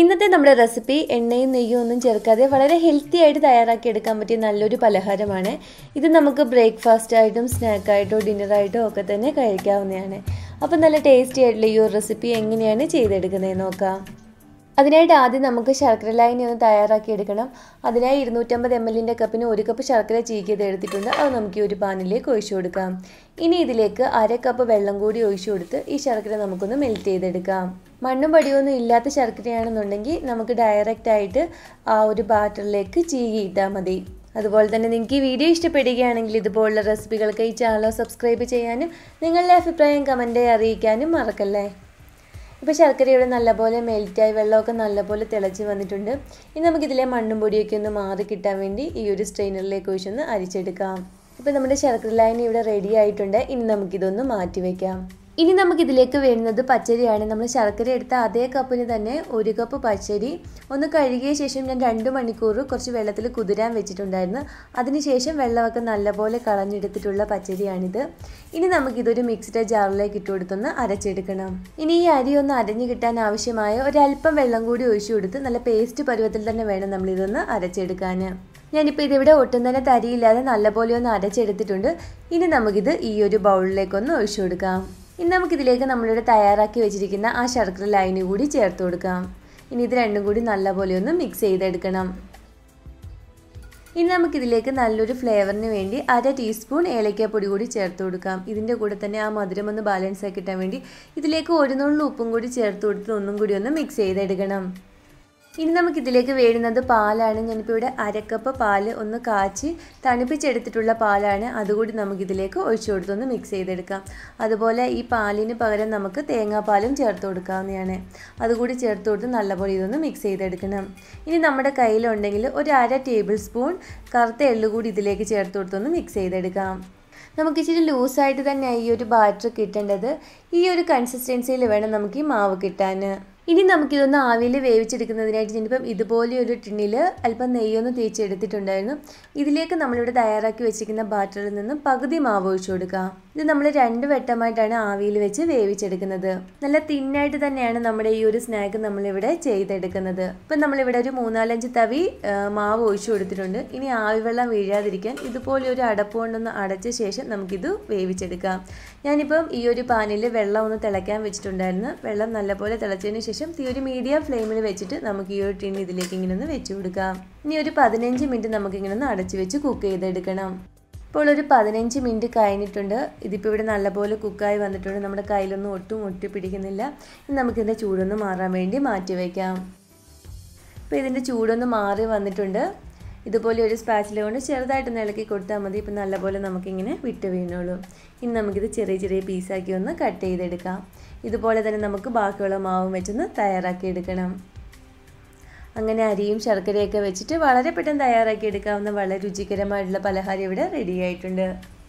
ഇന്നത്തെ നമ്മുടെ റെസിപ്പി എണ്ണയും നെയ്യും ഒന്നും ചേർക്കാതെ വളരെ ഹെൽത്തി ആയിട്ട് തയ്യാറാക്കി എടുക്കാൻ പറ്റിയ നല്ലൊരു പലഹാരമാണ് ഇത് നമുക്ക് ബ്രേക്ക്ഫാസ്റ്റ് ആയിട്ടും സ്നാക്കായിട്ടോ ഡിന്നറായിട്ടോ ഒക്കെ തന്നെ കഴിക്കാവുന്നതാണ് അപ്പോൾ നല്ല ടേസ്റ്റി ആയിട്ടുള്ള ഈ ഒരു റെസിപ്പി എങ്ങനെയാണ് ചെയ്തെടുക്കുന്നത് നോക്കാം അതിനായിട്ട് ആദ്യം നമുക്ക് ശർക്കര ലായനി ഒന്ന് തയ്യാറാക്കി എടുക്കണം അതിനായി ഇരുന്നൂറ്റമ്പത് എം എല്ലിൻ്റെ കപ്പിന് ഒരു കപ്പ് ശർക്കര ചീക്കിയത് എടുത്തിട്ടുണ്ട് അത് നമുക്ക് ഈ ഒരു പാനിലേക്ക് ഒഴിച്ചു കൊടുക്കാം ഇനി ഇതിലേക്ക് അര കപ്പ് വെള്ളം കൂടി ഒഴിച്ചു കൊടുത്ത് ഈ ശർക്കര നമുക്കൊന്ന് മെൽറ്റ് ചെയ്തെടുക്കാം മണ്ണും പടിയൊന്നും ഇല്ലാത്ത ശർക്കരയാണെന്നുണ്ടെങ്കിൽ നമുക്ക് ഡയറക്റ്റായിട്ട് ആ ഒരു ബാറ്ററിലേക്ക് ചീകി ഇട്ടാൽ മതി അതുപോലെ തന്നെ നിങ്ങൾക്ക് ഈ വീഡിയോ ഇഷ്ടപ്പെടുകയാണെങ്കിൽ ഇതുപോലുള്ള റെസിപ്പികൾക്ക് ഈ ചാനൽ സബ്സ്ക്രൈബ് ചെയ്യാനും നിങ്ങളുടെ അഭിപ്രായം കമൻ്റ് അറിയിക്കാനും മറക്കല്ലേ ഇപ്പോൾ ഇവിടെ നല്ലപോലെ മെൽറ്റായി വെള്ളമൊക്കെ നല്ലപോലെ തിളച്ച് വന്നിട്ടുണ്ട് ഇനി നമുക്കിതിലെ മണ്ണും പൊടിയൊക്കെ ഒന്ന് മാറി കിട്ടാൻ വേണ്ടി ഈ ഒരു സ്ട്രെയിനറിലേക്ക് ഒഴിച്ചൊന്ന് അരിച്ചെടുക്കാം ഇപ്പോൾ നമ്മുടെ ശർക്കര ലൈൻ ഇവിടെ റെഡി ആയിട്ടുണ്ട് ഇനി നമുക്കിതൊന്ന് മാറ്റി വയ്ക്കാം ഇനി നമുക്കിതിലേക്ക് വരുന്നത് പച്ചരിയാണ് നമ്മൾ ശർക്കര എടുത്ത അതേ കപ്പിന് തന്നെ ഒരു കപ്പ് പച്ചരി ഒന്ന് കഴുകിയ ശേഷം ഞാൻ രണ്ട് മണിക്കൂർ കുറച്ച് വെള്ളത്തിൽ കുതിരാൻ വെച്ചിട്ടുണ്ടായിരുന്നു അതിനുശേഷം വെള്ളമൊക്കെ നല്ലപോലെ കളഞ്ഞെടുത്തിട്ടുള്ള പച്ചരിയാണിത് ഇനി നമുക്കിതൊരു മിക്സ്ഡ് ജാറിലേക്ക് ഇട്ട് കൊടുത്തൊന്ന് അരച്ചെടുക്കണം ഇനി ഈ അരി ഒന്ന് അരഞ്ഞു കിട്ടാൻ ആവശ്യമായ ഒരല്പം വെള്ളം കൂടി ഒഴിച്ചു കൊടുത്ത് നല്ല പേസ്റ്റ് പരുവത്തിൽ തന്നെ വേണം നമ്മളിതൊന്ന് അരച്ചെടുക്കാൻ ഞാനിപ്പോൾ ഇതിവിടെ ഒട്ടും തന്നെ തരിയില്ലാതെ നല്ലപോലെ ഒന്ന് അരച്ചെടുത്തിട്ടുണ്ട് ഇനി നമുക്കിത് ഈ ഒരു ബൗളിലേക്കൊന്ന് ഒഴിച്ചു കൊടുക്കാം ഇനി നമുക്കിതിലേക്ക് നമ്മളിവിടെ തയ്യാറാക്കി വെച്ചിരിക്കുന്ന ആ ശർക്കര ലൈന് കൂടി ചേർത്ത് കൊടുക്കാം ഇനി ഇത് രണ്ടും കൂടി നല്ലപോലെ ഒന്ന് മിക്സ് ചെയ്തെടുക്കണം ഇനി നമുക്കിതിലേക്ക് നല്ലൊരു ഫ്ലേവറിന് വേണ്ടി അര ടീസ്പൂൺ ഏലക്കപ്പൊടി കൂടി ചേർത്ത് കൊടുക്കാം ഇതിൻ്റെ കൂടെ തന്നെ ആ മധുരം ഒന്ന് ബാലൻസ് ആക്കി കിട്ടാൻ വേണ്ടി ഇതിലേക്ക് ഒരു നുള്ളു ഉപ്പും കൂടി ചേർത്ത് കൊടുത്ത് ഒന്നും കൂടി ഒന്ന് മിക്സ് ചെയ്തെടുക്കണം ഇനി നമുക്കിതിലേക്ക് വേണുന്നത് പാലാണ് ഞാനിപ്പോൾ ഇവിടെ അരക്കപ്പ് പാൽ ഒന്ന് കാച്ചി തണുപ്പിച്ചെടുത്തിട്ടുള്ള പാലാണ് അതുകൂടി നമുക്കിതിലേക്ക് ഒഴിച്ചു കൊടുത്തൊന്ന് മിക്സ് ചെയ്തെടുക്കാം അതുപോലെ ഈ പാലിന് പകരം നമുക്ക് തേങ്ങാപ്പാലും ചേർത്ത് കൊടുക്കാവുന്നതാണ് അതുകൂടി ചേർത്ത് കൊടുത്ത് നല്ലപോലെ ഇതൊന്ന് മിക്സ് ചെയ്തെടുക്കണം ഇനി നമ്മുടെ കയ്യിലുണ്ടെങ്കിൽ ഒരു അര ടേബിൾ സ്പൂൺ കറുത്ത കൂടി ഇതിലേക്ക് ചേർത്ത് കൊടുത്തൊന്ന് മിക്സ് ചെയ്തെടുക്കാം നമുക്ക് ഇച്ചിരി ലൂസായിട്ട് തന്നെ ഈ ഒരു ബാറ്റർ കിട്ടേണ്ടത് ഈ ഒരു കൺസിസ്റ്റൻസിയിൽ വേണം നമുക്ക് ഈ മാവ് കിട്ടാൻ ഇനി നമുക്കിതൊന്ന് ആവിയിൽ വേവിച്ചെടുക്കുന്നതിനായിട്ട് ഞാനിപ്പം ഇതുപോലെ ഒരു ടിണ്ണിൽ അല്പം നെയ്യൊന്ന് തേച്ചെടുത്തിട്ടുണ്ടായിരുന്നു ഇതിലേക്ക് നമ്മളിവിടെ തയ്യാറാക്കി വെച്ചിരിക്കുന്ന ബാറ്ററിൽ നിന്ന് പകുതി മാവ് ഒഴിച്ചു കൊടുക്കുക ഇത് നമ്മൾ രണ്ട് വട്ടമായിട്ടാണ് ആവിയിൽ വെച്ച് വേവിച്ചെടുക്കുന്നത് നല്ല തിന്നായിട്ട് തന്നെയാണ് നമ്മുടെ ഈ ഒരു സ്നാക്ക് നമ്മളിവിടെ ചെയ്തെടുക്കുന്നത് ഇപ്പം നമ്മളിവിടെ ഒരു മൂന്നാലഞ്ച് തവി മാവ് ഒഴിച്ചു കൊടുത്തിട്ടുണ്ട് ഇനി ആവി വെള്ളം വീഴാതിരിക്കാൻ ഇതുപോലെ ഒരു അടപ്പ് കൊണ്ടൊന്ന് അടച്ച ശേഷം നമുക്കിത് വേവിച്ചെടുക്കാം ഞാനിപ്പം ഈ ഒരു പാനിൽ വെള്ളം ഒന്ന് തിളയ്ക്കാൻ വെച്ചിട്ടുണ്ടായിരുന്നു വെള്ളം നല്ലപോലെ തിളച്ചതിന് ശേഷം തീ ഒരു മീഡിയം ഫ്ലെയിമിൽ വെച്ചിട്ട് നമുക്ക് ഈ ഒരു ടിൻ ഇതിലേക്ക് ഇങ്ങനെ ഒന്ന് വെച്ച് കൊടുക്കാം ഇനി ഒരു പതിനഞ്ച് മിനിറ്റ് നമുക്ക് ഇങ്ങനെ ഒന്ന് അടച്ചു വെച്ച് കുക്ക് ചെയ്തെടുക്കണം ഇപ്പോൾ ഒരു പതിനഞ്ച് മിനിറ്റ് കഴിഞ്ഞിട്ടുണ്ട് ഇതിപ്പോൾ ഇവിടെ നല്ലപോലെ കുക്കായി വന്നിട്ടുണ്ട് നമ്മുടെ കയ്യിലൊന്നും ഒട്ടും ഒട്ടി പിടിക്കുന്നില്ല ഇനി നമുക്കിതിൻ്റെ ചൂടൊന്ന് മാറാൻ വേണ്ടി മാറ്റി വയ്ക്കാം ഇപ്പോൾ ഇതിൻ്റെ ചൂടൊന്ന് മാറി വന്നിട്ടുണ്ട് ഇതുപോലെ ഒരു സ്പാച്ചില കൊണ്ട് ചെറുതായിട്ടൊന്ന് ഇളക്കി കൊടുത്താൽ മതി ഇപ്പം നല്ലപോലെ നമുക്കിങ്ങനെ വിട്ട് വീണുള്ളൂ ഇനി നമുക്കിത് ചെറിയ ചെറിയ പീസാക്കി ഒന്ന് കട്ട് ചെയ്തെടുക്കാം ഇതുപോലെ തന്നെ നമുക്ക് ബാക്കിയുള്ള മാവും വെച്ചൊന്ന് തയ്യാറാക്കി എടുക്കണം അങ്ങനെ അരിയും ശർക്കരയൊക്കെ വെച്ചിട്ട് വളരെ പെട്ടെന്ന് തയ്യാറാക്കി എടുക്കാവുന്ന വളരെ രുചികരമായിട്ടുള്ള പലഹാരം ഇവിടെ റെഡിയായിട്ടുണ്ട്